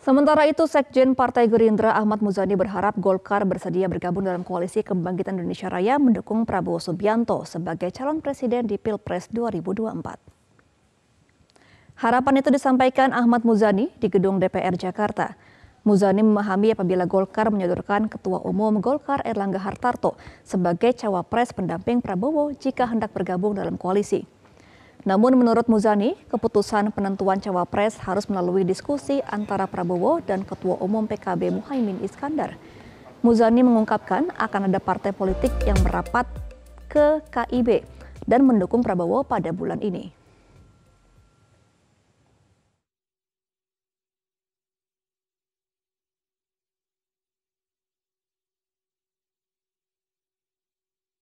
Sementara itu, Sekjen Partai Gerindra Ahmad Muzani berharap Golkar bersedia bergabung dalam koalisi Kebangkitan Indonesia Raya mendukung Prabowo Subianto sebagai calon presiden di Pilpres 2024. Harapan itu disampaikan Ahmad Muzani di gedung DPR Jakarta. Muzani memahami apabila Golkar menyodorkan Ketua Umum Golkar Erlangga Hartarto sebagai cawapres pendamping Prabowo jika hendak bergabung dalam koalisi. Namun menurut Muzani, keputusan penentuan cawapres harus melalui diskusi antara Prabowo dan Ketua Umum PKB Muhaimin Iskandar. Muzani mengungkapkan akan ada partai politik yang merapat ke KIB dan mendukung Prabowo pada bulan ini.